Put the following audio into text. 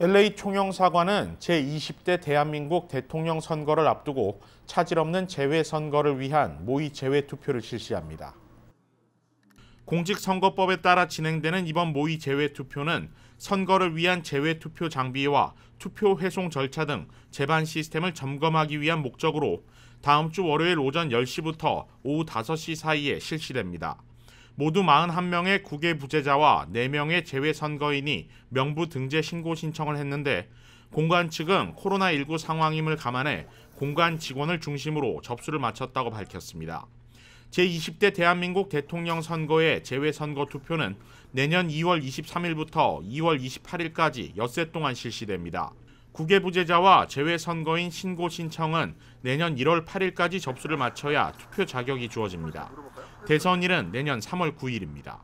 LA 총영사관은 제20대 대한민국 대통령 선거를 앞두고 차질 없는 재외선거를 위한 모의 재외투표를 실시합니다. 공직선거법에 따라 진행되는 이번 모의 재외투표는 선거를 위한 재외투표 장비와 투표 회송 절차 등 재반 시스템을 점검하기 위한 목적으로 다음 주 월요일 오전 10시부터 오후 5시 사이에 실시됩니다. 모두 41명의 국외 부재자와 4명의 재외 선거인이 명부 등재 신고 신청을 했는데 공관 측은 코로나19 상황임을 감안해 공관 직원을 중심으로 접수를 마쳤다고 밝혔습니다. 제20대 대한민국 대통령 선거의 재외선거 투표는 내년 2월 23일부터 2월 28일까지 엿새 동안 실시됩니다. 국외부재자와 재외선거인 신고 신청은 내년 1월 8일까지 접수를 마쳐야 투표 자격이 주어집니다. 대선일은 내년 3월 9일입니다.